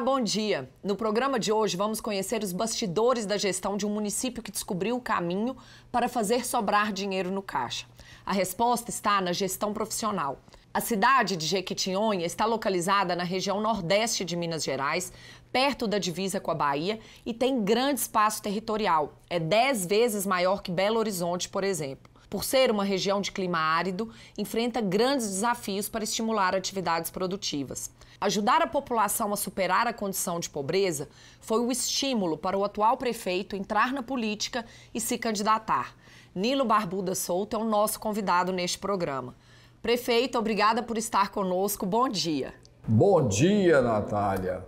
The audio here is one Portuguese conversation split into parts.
Ah, bom dia. No programa de hoje vamos conhecer os bastidores da gestão de um município que descobriu o caminho para fazer sobrar dinheiro no caixa. A resposta está na gestão profissional. A cidade de Jequitinhonha está localizada na região nordeste de Minas Gerais, perto da divisa com a Bahia, e tem grande espaço territorial. É 10 vezes maior que Belo Horizonte, por exemplo. Por ser uma região de clima árido, enfrenta grandes desafios para estimular atividades produtivas ajudar a população a superar a condição de pobreza foi o estímulo para o atual prefeito entrar na política e se candidatar. Nilo Barbuda Souto é o nosso convidado neste programa. Prefeito, obrigada por estar conosco. Bom dia. Bom dia, Natália.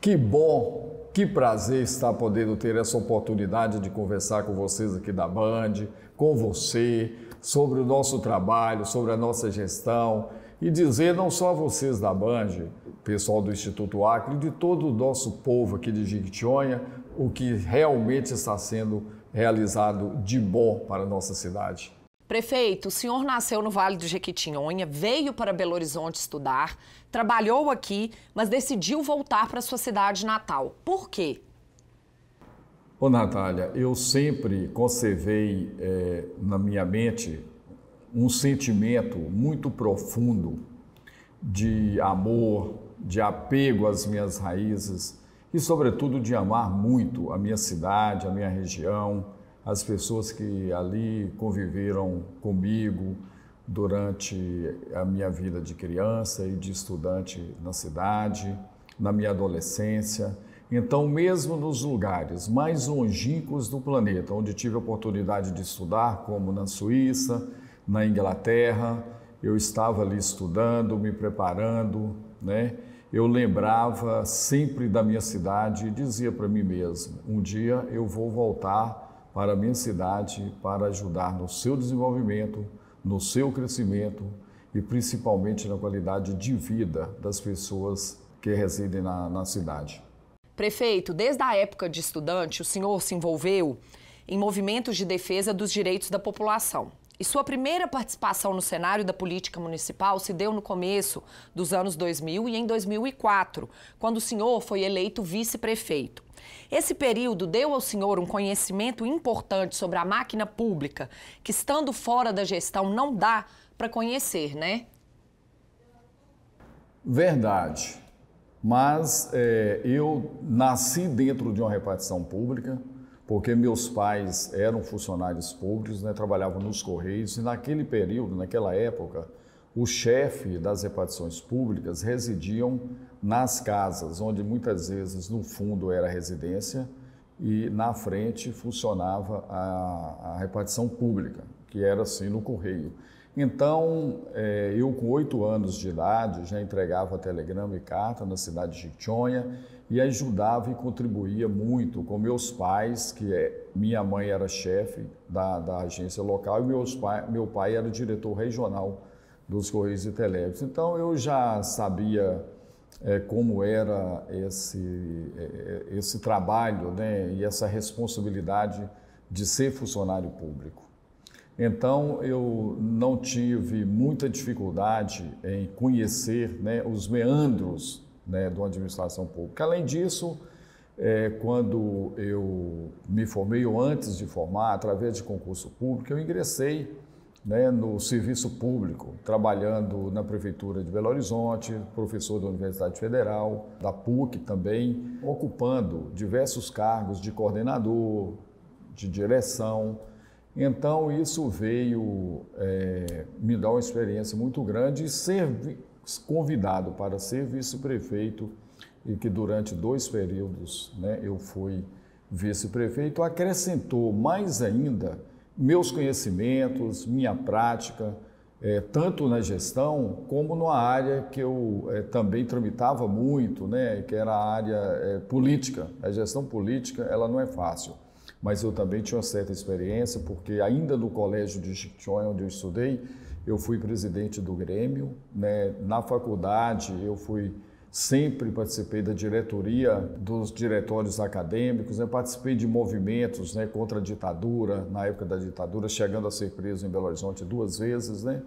Que bom, que prazer estar podendo ter essa oportunidade de conversar com vocês aqui da Band, com você, sobre o nosso trabalho, sobre a nossa gestão, e dizer não só a vocês da Banj, pessoal do Instituto Acre, de todo o nosso povo aqui de Jequitinhonha, o que realmente está sendo realizado de bom para a nossa cidade. Prefeito, o senhor nasceu no Vale do Jequitinhonha, veio para Belo Horizonte estudar, trabalhou aqui, mas decidiu voltar para sua cidade natal. Por quê? Ô, Natália, eu sempre conservei é, na minha mente um sentimento muito profundo de amor, de apego às minhas raízes e, sobretudo, de amar muito a minha cidade, a minha região, as pessoas que ali conviveram comigo durante a minha vida de criança e de estudante na cidade, na minha adolescência. Então, mesmo nos lugares mais longínquos do planeta, onde tive a oportunidade de estudar, como na Suíça, na Inglaterra, eu estava ali estudando, me preparando, né? Eu lembrava sempre da minha cidade e dizia para mim mesmo: um dia eu vou voltar para a minha cidade para ajudar no seu desenvolvimento, no seu crescimento e principalmente na qualidade de vida das pessoas que residem na, na cidade. Prefeito, desde a época de estudante, o senhor se envolveu em movimentos de defesa dos direitos da população. E sua primeira participação no cenário da política municipal se deu no começo dos anos 2000 e em 2004, quando o senhor foi eleito vice-prefeito. Esse período deu ao senhor um conhecimento importante sobre a máquina pública, que estando fora da gestão não dá para conhecer, né? Verdade. Mas é, eu nasci dentro de uma repartição pública, porque meus pais eram funcionários públicos, né, trabalhavam nos Correios, e naquele período, naquela época, o chefe das repartições públicas residiam nas casas, onde muitas vezes no fundo era residência e na frente funcionava a, a repartição pública, que era assim no correio. Então, eh, eu com oito anos de idade já entregava telegrama e carta na cidade de Chichonha e ajudava e contribuía muito com meus pais, que é, minha mãe era chefe da, da agência local e meus pai, meu pai era diretor regional dos Correios e Telégrafos. Então eu já sabia é, como era esse, é, é, esse trabalho né, e essa responsabilidade de ser funcionário público. Então eu não tive muita dificuldade em conhecer né, os meandros né, de uma administração pública. Além disso, é, quando eu me formei, ou antes de formar, através de concurso público, eu ingressei né, no serviço público, trabalhando na Prefeitura de Belo Horizonte, professor da Universidade Federal, da PUC também, ocupando diversos cargos de coordenador, de direção. Então, isso veio é, me dar uma experiência muito grande e servir convidado para ser vice-prefeito e que durante dois períodos né, eu fui vice-prefeito, acrescentou mais ainda meus conhecimentos, minha prática, é, tanto na gestão como numa área que eu é, também tramitava muito, né, que era a área é, política. A gestão política ela não é fácil, mas eu também tinha uma certa experiência, porque ainda no colégio de Chichonha, onde eu estudei, eu fui presidente do Grêmio. Né? Na faculdade, eu fui sempre participei da diretoria dos diretórios acadêmicos, né? participei de movimentos né? contra a ditadura, na época da ditadura, chegando a ser preso em Belo Horizonte duas vezes. Né?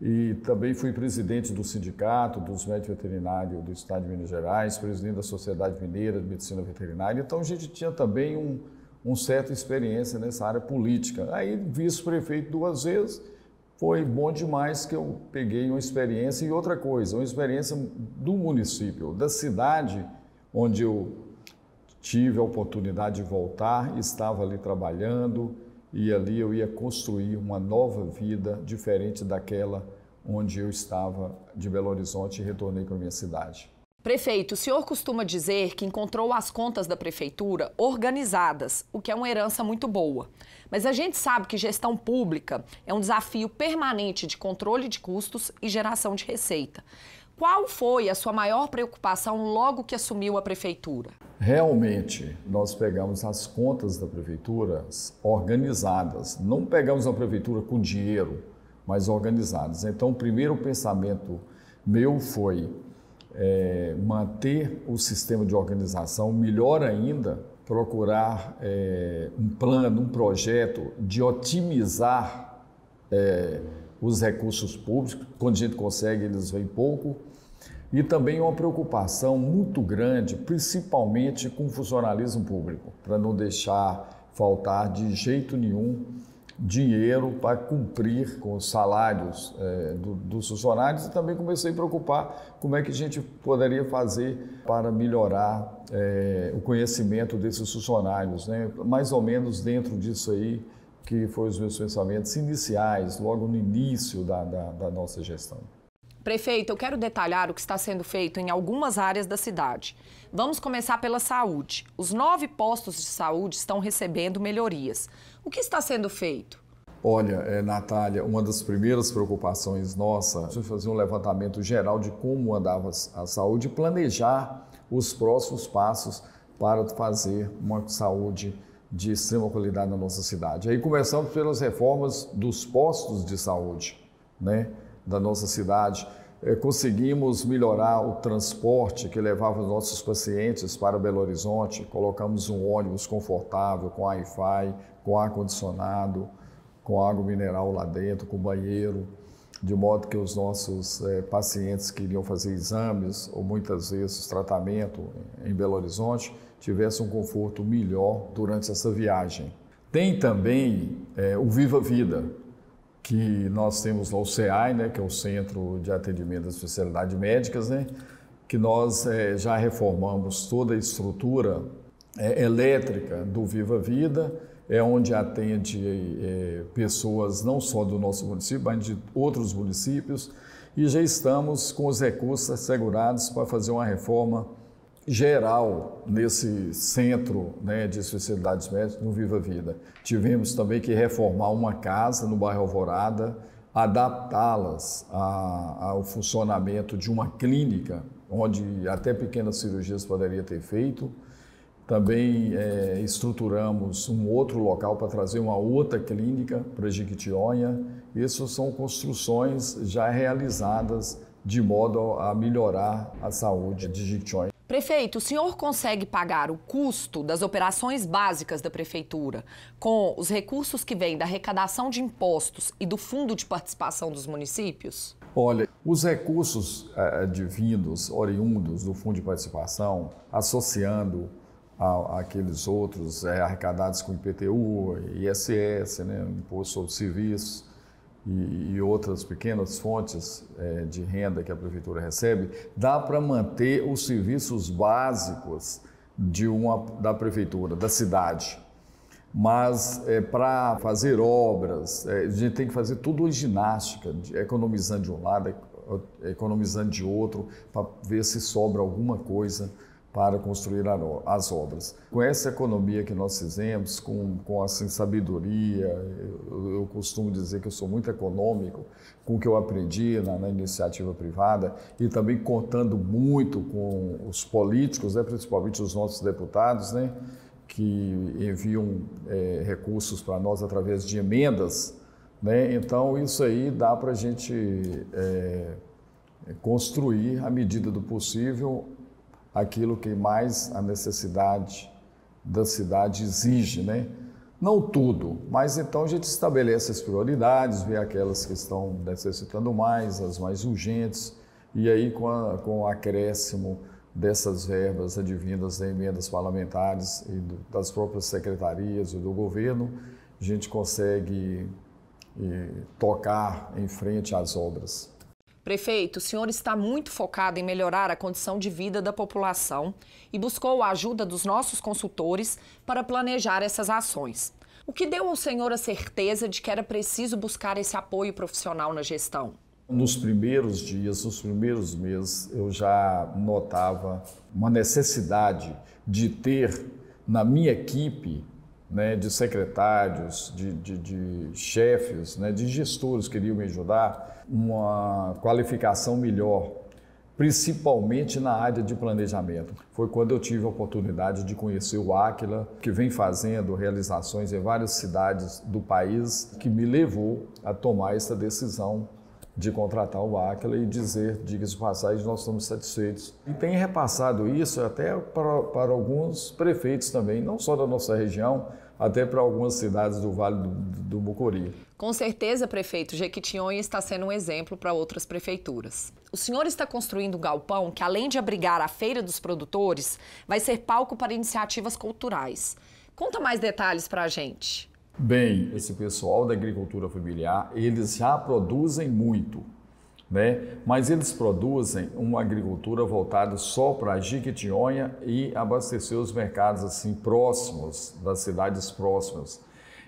E também fui presidente do Sindicato dos Médicos Veterinários do Estado de Minas Gerais, presidente da Sociedade Mineira de Medicina Veterinária. Então a gente tinha também um, um certa experiência nessa área política. Aí vice-prefeito duas vezes foi bom demais que eu peguei uma experiência e outra coisa, uma experiência do município, da cidade onde eu tive a oportunidade de voltar, estava ali trabalhando e ali eu ia construir uma nova vida diferente daquela onde eu estava de Belo Horizonte e retornei para minha cidade. Prefeito, o senhor costuma dizer que encontrou as contas da prefeitura organizadas, o que é uma herança muito boa. Mas a gente sabe que gestão pública é um desafio permanente de controle de custos e geração de receita. Qual foi a sua maior preocupação logo que assumiu a prefeitura? Realmente, nós pegamos as contas da prefeitura organizadas. Não pegamos a prefeitura com dinheiro, mas organizadas. Então, o primeiro pensamento meu foi é, manter o sistema de organização, melhor ainda, procurar é, um plano, um projeto de otimizar é, os recursos públicos, quando a gente consegue, eles vêm pouco, e também uma preocupação muito grande, principalmente com o funcionalismo público, para não deixar faltar de jeito nenhum dinheiro para cumprir com os salários é, do, dos funcionários e também comecei a preocupar como é que a gente poderia fazer para melhorar é, o conhecimento desses funcionários, né? mais ou menos dentro disso aí que foram os meus pensamentos iniciais, logo no início da, da, da nossa gestão. Prefeito, eu quero detalhar o que está sendo feito em algumas áreas da cidade. Vamos começar pela saúde. Os nove postos de saúde estão recebendo melhorias. O que está sendo feito? Olha, é, Natália, uma das primeiras preocupações nossa foi fazer um levantamento geral de como andava a saúde e planejar os próximos passos para fazer uma saúde de extrema qualidade na nossa cidade. Aí começamos pelas reformas dos postos de saúde né, da nossa cidade é, conseguimos melhorar o transporte que levava os nossos pacientes para Belo Horizonte. Colocamos um ônibus confortável, com Wi-Fi, com ar-condicionado, com água mineral lá dentro, com banheiro, de modo que os nossos é, pacientes que iriam fazer exames ou muitas vezes tratamento em Belo Horizonte tivessem um conforto melhor durante essa viagem. Tem também é, o Viva Vida, que nós temos lá o CEAI, né, que é o Centro de Atendimento das Especialidades Médicas, né, que nós é, já reformamos toda a estrutura é, elétrica do Viva Vida, é onde atende é, pessoas não só do nosso município, mas de outros municípios, e já estamos com os recursos assegurados para fazer uma reforma geral nesse centro né, de especialidades médicas no Viva Vida. Tivemos também que reformar uma casa no bairro Alvorada, adaptá-las ao funcionamento de uma clínica, onde até pequenas cirurgias poderia ter feito. Também é, estruturamos um outro local para trazer uma outra clínica para Jequitinhonha. Essas são construções já realizadas de modo a melhorar a saúde de Jequitinhonha. Prefeito, o senhor consegue pagar o custo das operações básicas da prefeitura com os recursos que vêm da arrecadação de impostos e do fundo de participação dos municípios? Olha, os recursos eh, advindos, oriundos do fundo de participação, associando aqueles outros é, arrecadados com IPTU, ISS, né, Imposto sobre Serviços, e, e outras pequenas fontes é, de renda que a prefeitura recebe, dá para manter os serviços básicos de uma, da prefeitura, da cidade. Mas é, para fazer obras, é, a gente tem que fazer tudo em ginástica, economizando de um lado, é, economizando de outro, para ver se sobra alguma coisa para construir as obras. Com essa economia que nós fizemos, com, com assim, sabedoria, eu, eu, costumo dizer que eu sou muito econômico, com o que eu aprendi na, na iniciativa privada e também contando muito com os políticos, né, principalmente os nossos deputados, né, que enviam é, recursos para nós através de emendas. Né? Então, isso aí dá para a gente é, construir, à medida do possível, aquilo que mais a necessidade da cidade exige, né? Não tudo, mas então a gente estabelece as prioridades, vê aquelas que estão necessitando mais, as mais urgentes, e aí com, a, com o acréscimo dessas verbas advindas de emendas parlamentares e do, das próprias secretarias e do governo, a gente consegue e, eh, tocar em frente às obras. Prefeito, o senhor está muito focado em melhorar a condição de vida da população e buscou a ajuda dos nossos consultores para planejar essas ações. O que deu ao senhor a certeza de que era preciso buscar esse apoio profissional na gestão? Nos primeiros dias, nos primeiros meses, eu já notava uma necessidade de ter na minha equipe né, de secretários, de, de, de chefes, né, de gestores que iriam me ajudar, uma qualificação melhor, principalmente na área de planejamento. Foi quando eu tive a oportunidade de conhecer o Áquila, que vem fazendo realizações em várias cidades do país, que me levou a tomar essa decisão de contratar o Áquila e dizer, diga-se passagem, nós estamos satisfeitos. E tem repassado isso até para, para alguns prefeitos também, não só da nossa região, até para algumas cidades do Vale do, do Mucuri. Com certeza, prefeito, Jequitinhonha está sendo um exemplo para outras prefeituras. O senhor está construindo um galpão que, além de abrigar a Feira dos Produtores, vai ser palco para iniciativas culturais. Conta mais detalhes para a gente. Bem, esse pessoal da agricultura familiar, eles já produzem muito né? mas eles produzem uma agricultura voltada só para Jiquitinhonha e abastecer os mercados assim próximos, das cidades próximas.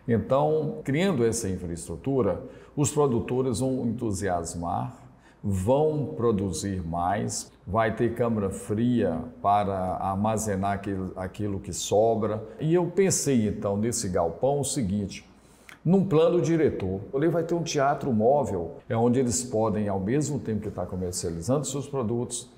Então, criando essa infraestrutura, os produtores vão entusiasmar, vão produzir mais, vai ter câmara fria para armazenar aquilo que sobra. E eu pensei então nesse galpão o seguinte: num plano diretor. ali vai ter um teatro móvel, é onde eles podem, ao mesmo tempo que está comercializando seus produtos,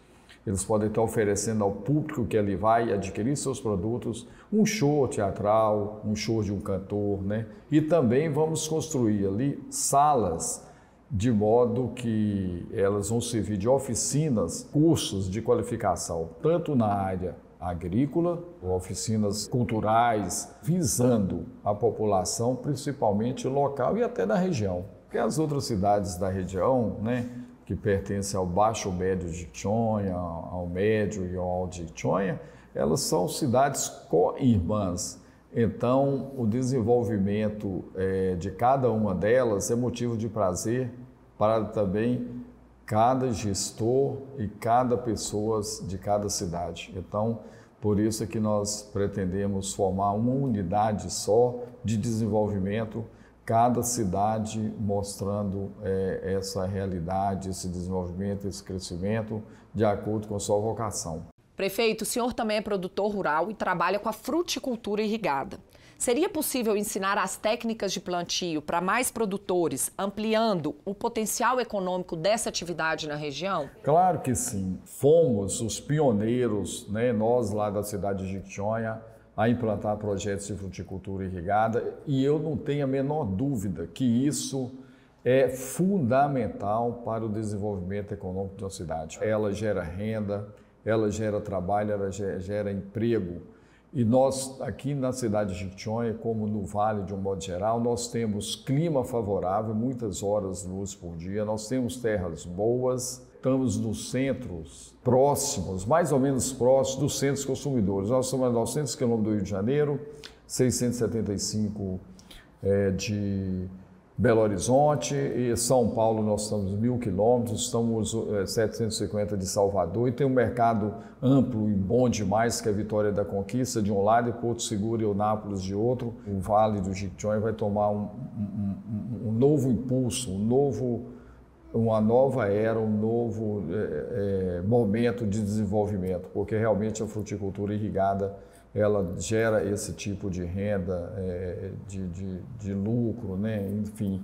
eles podem estar oferecendo ao público que ele vai adquirir seus produtos um show teatral, um show de um cantor, né? E também vamos construir ali salas de modo que elas vão servir de oficinas, cursos de qualificação, tanto na área agrícola, oficinas culturais, visando a população, principalmente local e até da região. Porque as outras cidades da região, né, que pertencem ao Baixo Médio de Itonha, ao Médio e ao Alto de Itonha, elas são cidades co-irmãs. Então, o desenvolvimento é, de cada uma delas é motivo de prazer para também cada gestor e cada pessoa de cada cidade. Então, por isso é que nós pretendemos formar uma unidade só de desenvolvimento, cada cidade mostrando é, essa realidade, esse desenvolvimento, esse crescimento, de acordo com a sua vocação. Prefeito, o senhor também é produtor rural e trabalha com a fruticultura irrigada. Seria possível ensinar as técnicas de plantio para mais produtores, ampliando o potencial econômico dessa atividade na região? Claro que sim. Fomos os pioneiros, né, nós lá da cidade de Itionha, a implantar projetos de fruticultura irrigada e eu não tenho a menor dúvida que isso é fundamental para o desenvolvimento econômico da cidade. Ela gera renda, ela gera trabalho, ela gera emprego e nós, aqui na cidade de Jequitinhonha, como no Vale de um modo geral, nós temos clima favorável, muitas horas de luz por dia, nós temos terras boas, estamos nos centros próximos, mais ou menos próximos dos centros consumidores. Nós somos a 900 quilômetros do Rio de Janeiro, 675 é, eh, de Belo Horizonte e São Paulo nós estamos mil quilômetros, estamos 750 eh, de Salvador e tem um mercado amplo e bom demais que é a Vitória da Conquista de um lado e Porto Seguro e o Nápoles de outro. O Vale do Jequitinhonha vai tomar um, um, um, novo impulso, um novo, uma nova era, um novo é, é, momento de desenvolvimento, porque realmente a é fruticultura irrigada ela gera esse tipo de renda, é, é de, de, de, lucro, né? enfim,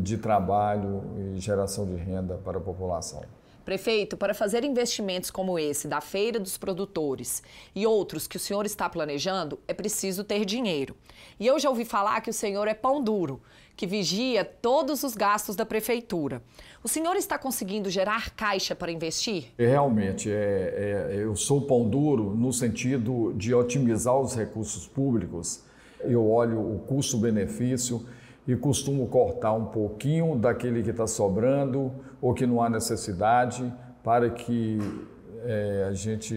de trabalho e geração de renda para a população. Prefeito, para fazer investimentos como esse da Feira dos Produtores e outros que o senhor está planejando, é preciso ter dinheiro. E eu já ouvi falar que o senhor é pão duro que vigia todos os gastos da prefeitura. O senhor está conseguindo gerar caixa para investir? É, realmente, é, é, eu sou pão duro no sentido de otimizar os recursos públicos. Eu olho o custo-benefício e costumo cortar um pouquinho daquele que está sobrando ou que não há necessidade para que é, a gente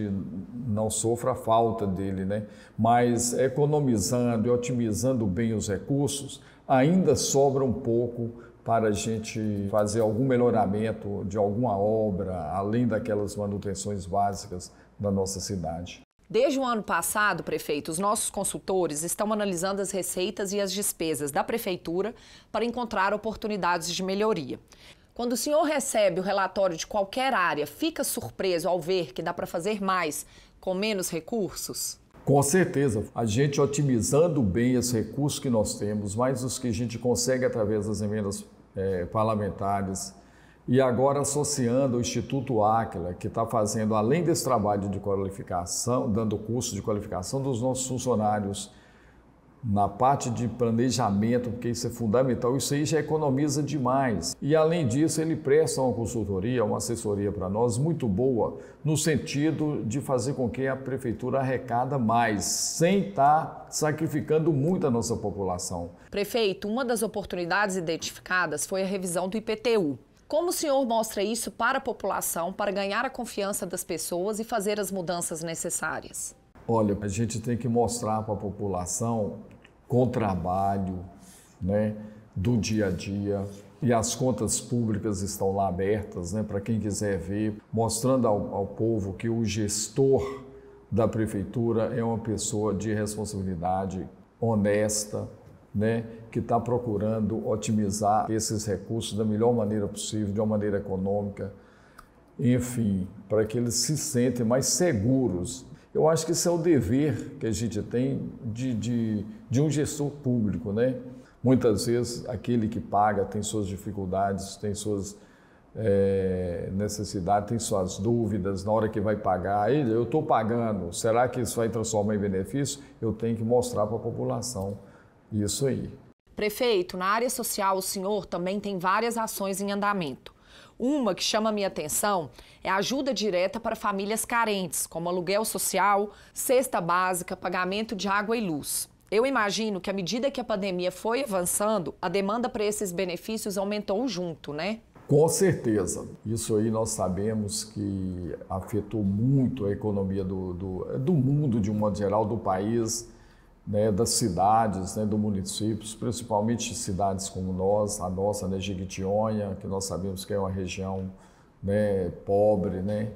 não sofra a falta dele, né? Mas economizando e otimizando bem os recursos, ainda sobra um pouco para a gente fazer algum melhoramento de alguma obra, além daquelas manutenções básicas da nossa cidade. Desde o ano passado, prefeito, os nossos consultores estão analisando as receitas e as despesas da prefeitura para encontrar oportunidades de melhoria. Quando o senhor recebe o relatório de qualquer área, fica surpreso ao ver que dá para fazer mais com menos recursos? Com certeza, a gente otimizando bem os recursos que nós temos, mais os que a gente consegue através das emendas é, parlamentares, e agora associando o Instituto Áquila, que está fazendo, além desse trabalho de qualificação, dando curso de qualificação dos nossos funcionários, na parte de planejamento, porque isso é fundamental, isso aí já economiza demais. E além disso, ele presta uma consultoria, uma assessoria para nós muito boa, no sentido de fazer com que a prefeitura arrecada mais, sem estar tá sacrificando muito a nossa população. Prefeito, uma das oportunidades identificadas foi a revisão do IPTU. Como o senhor mostra isso para a população para ganhar a confiança das pessoas e fazer as mudanças necessárias? Olha, a gente tem que mostrar para a população com o trabalho né, do dia a dia. E as contas públicas estão lá abertas né, para quem quiser ver, mostrando ao, ao povo que o gestor da prefeitura é uma pessoa de responsabilidade honesta, né, que está procurando otimizar esses recursos da melhor maneira possível, de uma maneira econômica, enfim, para que eles se sentem mais seguros eu acho que isso é o dever que a gente tem de, de, de um gestor público, né? Muitas vezes aquele que paga tem suas dificuldades, tem suas é, necessidades, tem suas dúvidas na hora que vai pagar. Ele, eu estou pagando, será que isso vai transformar em benefício? Eu tenho que mostrar para a população isso aí. Prefeito, na área social o senhor também tem várias ações em andamento. Uma que chama minha atenção é a ajuda direta para famílias carentes, como aluguel social, cesta básica, pagamento de água e luz. Eu imagino que à medida que a pandemia foi avançando, a demanda para esses benefícios aumentou junto, né? Com certeza. Isso aí nós sabemos que afetou muito a economia do, do, do mundo, de um modo geral, do país né, das cidades, né, do municípios, principalmente cidades como nós, a nossa, né, Jequitinhonha, que nós sabemos que é uma região né, pobre, né,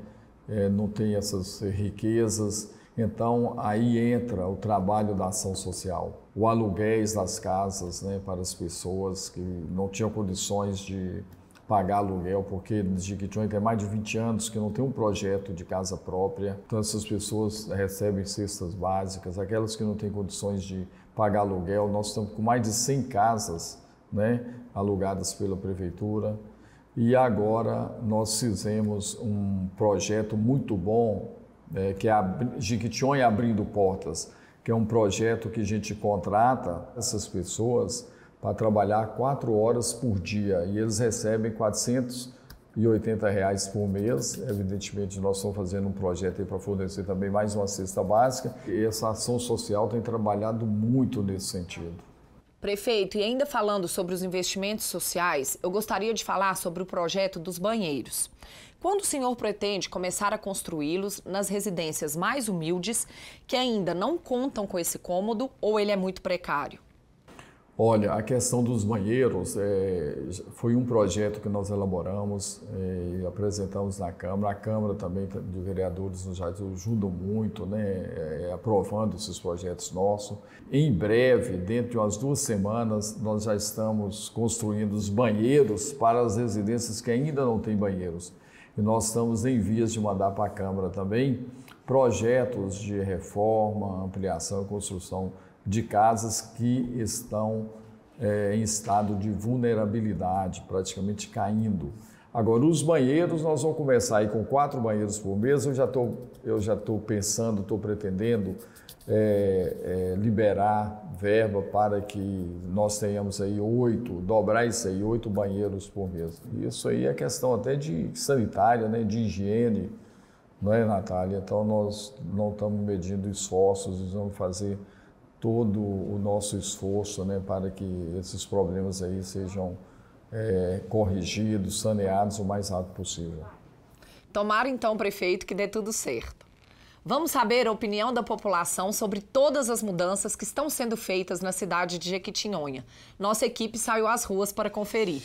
é, não tem essas riquezas. Então, aí entra o trabalho da ação social, o aluguéis das casas né, para as pessoas que não tinham condições de pagar aluguel, porque Jequitinhonha tem mais de 20 anos que não tem um projeto de casa própria. Então essas pessoas recebem cestas básicas, aquelas que não têm condições de pagar aluguel. Nós estamos com mais de 100 casas né, alugadas pela prefeitura. E agora nós fizemos um projeto muito bom, é, que é a Jequitinhonha Abrindo Portas, que é um projeto que a gente contrata essas pessoas para trabalhar quatro horas por dia e eles recebem 480 reais por mês. Evidentemente, nós estamos fazendo um projeto para fornecer também mais uma cesta básica e essa ação social tem trabalhado muito nesse sentido. Prefeito, e ainda falando sobre os investimentos sociais, eu gostaria de falar sobre o projeto dos banheiros. Quando o senhor pretende começar a construí-los nas residências mais humildes, que ainda não contam com esse cômodo ou ele é muito precário? Olha, a questão dos banheiros é, foi um projeto que nós elaboramos é, e apresentamos na Câmara. A Câmara também de Vereadores nos ajudam muito, né, é, é, aprovando esses projetos nossos. Em breve, dentro de umas duas semanas, nós já estamos construindo os banheiros para as residências que ainda não têm banheiros. E nós estamos em vias de mandar para a Câmara também projetos de reforma, ampliação e construção de casas que estão é, em estado de vulnerabilidade, praticamente caindo. Agora, os banheiros, nós vamos começar aí com quatro banheiros por mês. Eu já eu já estou pensando, estou pretendendo é, é, liberar verba para que nós tenhamos aí oito, dobrar isso aí, oito banheiros por mês. Isso aí é questão até de sanitária, né, de higiene, não é, Natália? Então, nós não estamos medindo esforços, nós vamos fazer todo o nosso esforço né, para que esses problemas aí sejam é, corrigidos, saneados o mais rápido possível. Tomara então, prefeito, que dê tudo certo. Vamos saber a opinião da população sobre todas as mudanças que estão sendo feitas na cidade de Jequitinhonha. Nossa equipe saiu às ruas para conferir.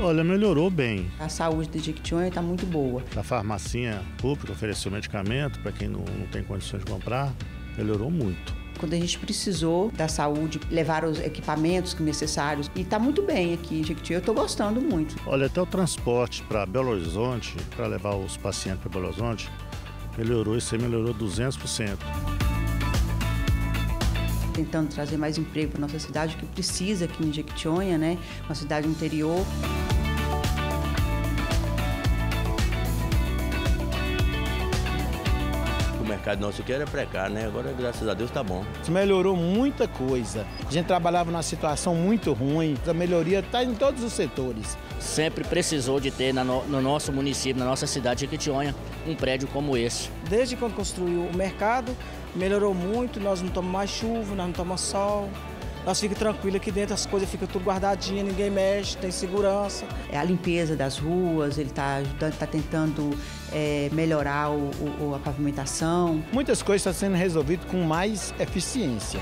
Olha, melhorou bem. A saúde do Jequitinhonha está muito boa. A farmacinha pública ofereceu medicamento para quem não, não tem condições de comprar, melhorou muito quando a gente precisou da saúde, levar os equipamentos necessários. E está muito bem aqui em Jequitinhonha. eu estou gostando muito. Olha, até o transporte para Belo Horizonte, para levar os pacientes para Belo Horizonte, melhorou, isso aí melhorou 200%. Tentando trazer mais emprego para nossa cidade, que precisa aqui em Jequitinhonha, né? Uma cidade interior. precário, não. Isso era precário, né? Agora, graças a Deus, tá bom. Isso melhorou muita coisa. A gente trabalhava numa situação muito ruim. A melhoria está em todos os setores. Sempre precisou de ter no, nosso município, na nossa cidade de Quitionha, um prédio como esse. Desde quando construiu o mercado, melhorou muito. Nós não tomamos mais chuva, nós não tomamos sol nós ficamos tranquilos aqui dentro, as coisas ficam tudo guardadinhas, ninguém mexe, tem segurança. É a limpeza das ruas, ele está está tentando é, melhorar o, o, a pavimentação. Muitas coisas estão sendo resolvidas com mais eficiência.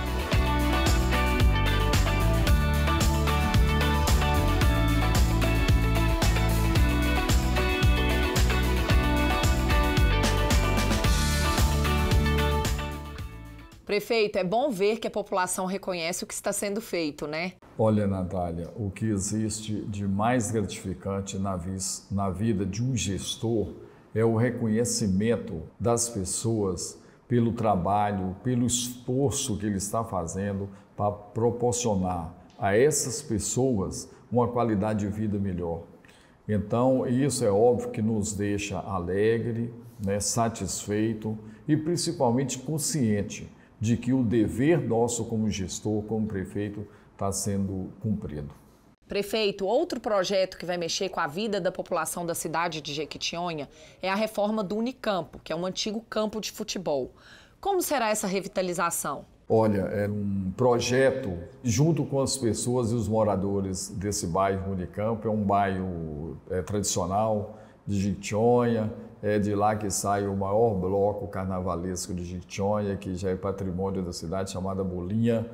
Prefeito, é bom ver que a população reconhece o que está sendo feito, né? Olha, Natália, o que existe de mais gratificante na, vis, na vida de um gestor é o reconhecimento das pessoas pelo trabalho, pelo esforço que ele está fazendo para proporcionar a essas pessoas uma qualidade de vida melhor. Então, isso é óbvio que nos deixa alegre, né, satisfeito e principalmente consciente de que o dever nosso como gestor, como prefeito, está sendo cumprido. Prefeito, outro projeto que vai mexer com a vida da população da cidade de Jequitinhonha é a reforma do Unicampo, que é um antigo campo de futebol. Como será essa revitalização? Olha, é um projeto junto com as pessoas e os moradores desse bairro Unicampo. É um bairro é, tradicional de Jequitinhonha, é de lá que sai o maior bloco carnavalesco de Jequitinhonha, que já é patrimônio da cidade, chamada Bolinha.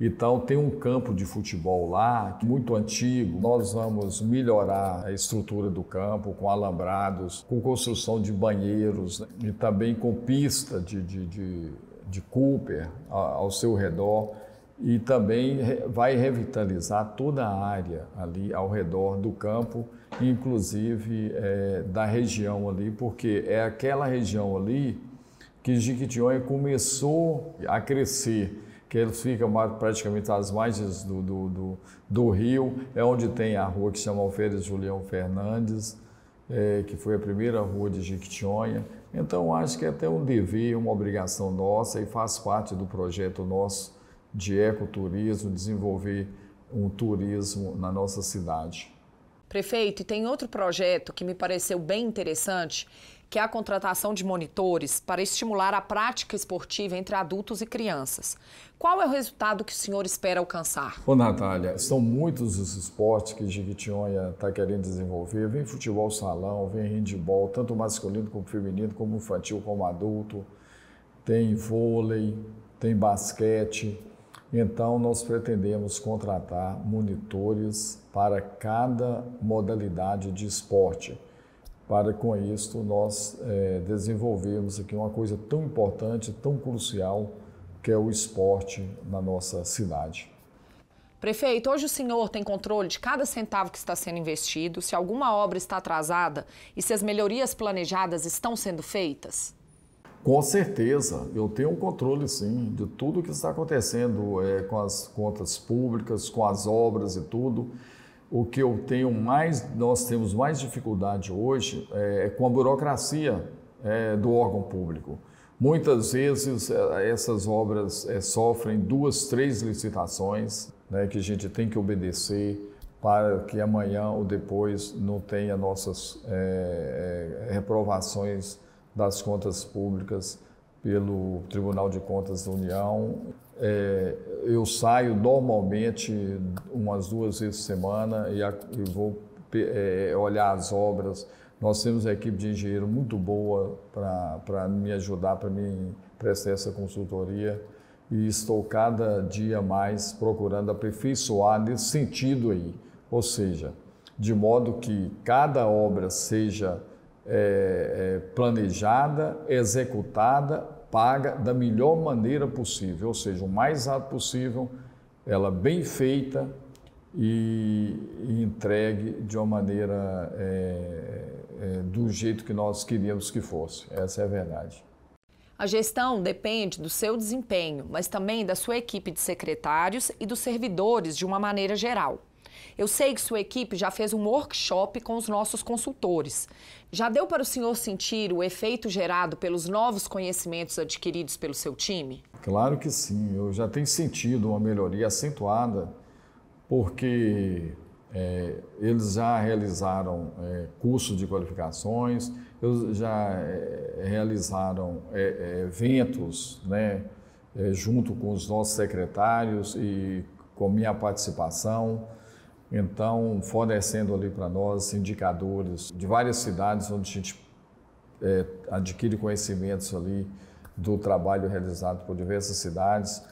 Então, tem um campo de futebol lá, muito antigo. Nós vamos melhorar a estrutura do campo com alambrados, com construção de banheiros né? e também com pista de, de, de, de Cooper ao seu redor. E também vai revitalizar toda a área ali ao redor do campo inclusive é, da região ali, porque é aquela região ali que Jiquitinhonha começou a crescer, que ele fica praticamente às margens do, do, do, do rio, é onde tem a rua que chama Alferes Julião Fernandes, é, que foi a primeira rua de Jiquitinhonha. Então, acho que é até um dever, uma obrigação nossa e faz parte do projeto nosso de ecoturismo, desenvolver um turismo na nossa cidade. Prefeito, e tem outro projeto que me pareceu bem interessante, que é a contratação de monitores para estimular a prática esportiva entre adultos e crianças. Qual é o resultado que o senhor espera alcançar? Ô, Natália, são muitos os esportes que Jequitinhonha está querendo desenvolver. Vem futebol salão, vem handball, tanto masculino como feminino, como infantil, como adulto. Tem vôlei, tem basquete. Então, nós pretendemos contratar monitores para cada modalidade de esporte, para com isto nós é, eh, desenvolvermos aqui uma coisa tão importante, tão crucial, que é o esporte na nossa cidade. Prefeito, hoje o senhor tem controle de cada centavo que está sendo investido, se alguma obra está atrasada e se as melhorias planejadas estão sendo feitas? Com certeza, eu tenho um controle sim de tudo o que está acontecendo é, com as contas públicas, com as obras e tudo o que eu tenho mais, nós temos mais dificuldade hoje é, é com a burocracia é, do órgão público. Muitas vezes é, essas obras é, sofrem duas, três licitações né, que a gente tem que obedecer para que amanhã ou depois não tenha nossas é, é reprovações das contas públicas pelo Tribunal de Contas da União é, eu saio normalmente umas duas vezes por semana e, a, e vou é, olhar as obras. Nós temos uma equipe de engenheiro muito boa para me ajudar, para me prestar essa consultoria. E estou cada dia mais procurando aperfeiçoar nesse sentido aí. Ou seja, de modo que cada obra seja é, é planejada, executada paga da melhor maneira possível, ou seja, o mais rápido possível, ela bem feita e, e entregue de uma maneira é, é, do jeito que nós queríamos que fosse. Essa é a verdade. A gestão depende do seu desempenho, mas também da sua equipe de secretários e dos servidores de uma maneira geral. Eu sei que sua equipe já fez um workshop com os nossos consultores. Já deu para o senhor sentir o efeito gerado pelos novos conhecimentos adquiridos pelo seu time? Claro que sim. Eu já tenho sentido uma melhoria acentuada, porque é, eles já realizaram é, de qualificações, eles já é, realizaram é, é eventos né, é, junto com os nossos secretários e com minha participação então fornecendo ali para nós indicadores de várias cidades onde a gente é, adquire conhecimentos ali do trabalho realizado por diversas cidades.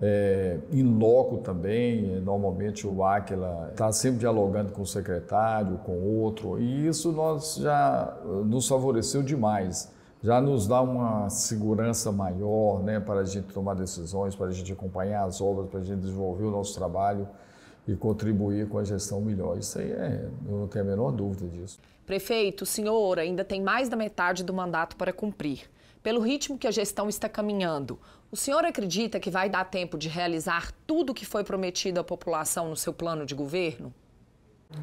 É, in loco também, normalmente o Aquila está sempre dialogando com o secretário, com outro, e isso nós já nos favoreceu demais. Já nos dá uma segurança maior né, para a gente tomar decisões, para a gente acompanhar as obras, para a gente desenvolver o nosso trabalho e contribuir com a gestão melhor. Isso aí é, eu não tenho a menor dúvida disso. Prefeito, o senhor ainda tem mais da metade do mandato para cumprir. Pelo ritmo que a gestão está caminhando, o senhor acredita que vai dar tempo de realizar tudo o que foi prometido à população no seu plano de governo?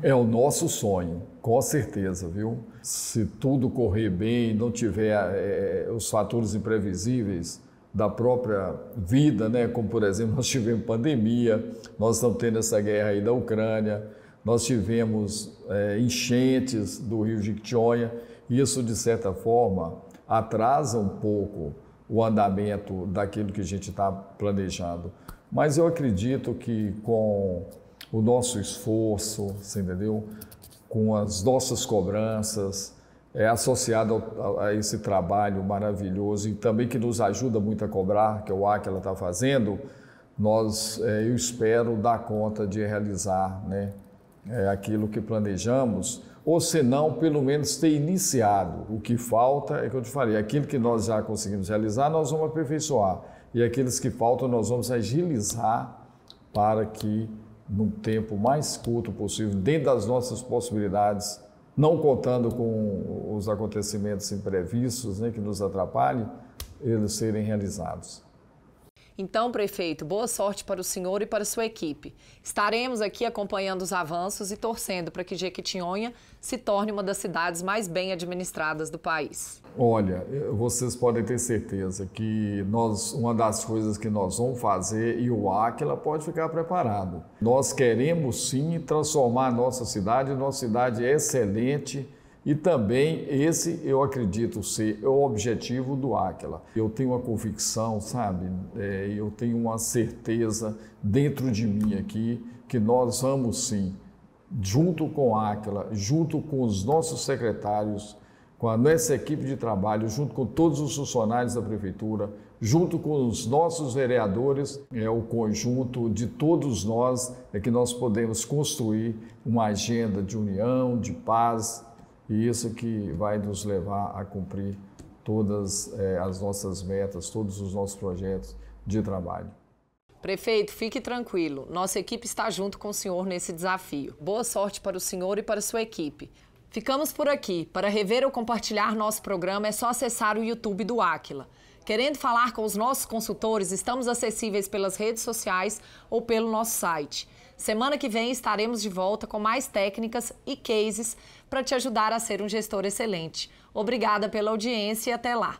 É o nosso sonho, com certeza, viu? Se tudo correr bem, não tiver é, os fatores imprevisíveis, da própria vida, né? como por exemplo, nós tivemos pandemia, nós estamos tendo essa guerra aí da Ucrânia, nós tivemos é, enchentes do rio Jequitinhonha, isso de certa forma atrasa um pouco o andamento daquilo que a gente está planejando. Mas eu acredito que com o nosso esforço, você entendeu? Com as nossas cobranças, é, associada ao, a, a, esse trabalho maravilhoso e também que nos ajuda muito a cobrar, que é o A que ela está fazendo, nós, é, eu espero dar conta de realizar né, é, aquilo que planejamos, ou se não, pelo menos ter iniciado. O que falta é que eu te falei, aquilo que nós já conseguimos realizar, nós vamos aperfeiçoar. E aqueles que faltam, nós vamos agilizar para que, num tempo mais curto possível, dentro das nossas possibilidades, não contando com os acontecimentos imprevistos né, que nos atrapalhem, eles serem realizados. Então, prefeito, boa sorte para o senhor e para sua equipe. Estaremos aqui acompanhando os avanços e torcendo para que Jequitinhonha se torne uma das cidades mais bem administradas do país. Olha, vocês podem ter certeza que nós, uma das coisas que nós vamos fazer e o Aquila pode ficar preparado. Nós queremos sim transformar a nossa cidade, nossa cidade é excelente e também esse, eu acredito ser o objetivo do Aquila. Eu tenho uma convicção, sabe? É, eu tenho uma certeza dentro de mim aqui que nós vamos sim, junto com a Aquila, junto com os nossos secretários, com a nossa equipe de trabalho, junto com todos os funcionários da prefeitura, junto com os nossos vereadores, é o conjunto de todos nós é que nós podemos construir uma agenda de união, de paz, e isso que vai nos levar a cumprir todas eh, as nossas metas, todos os nossos projetos de trabalho. Prefeito, fique tranquilo. Nossa equipe está junto com o senhor nesse desafio. Boa sorte para o senhor e para sua equipe. Ficamos por aqui. Para rever ou compartilhar nosso programa é só acessar o YouTube do Áquila. Querendo falar com os nossos consultores, estamos acessíveis pelas redes sociais ou pelo nosso site. Semana que vem estaremos de volta com mais técnicas e cases para te ajudar a ser um gestor excelente. Obrigada pela audiência e até lá.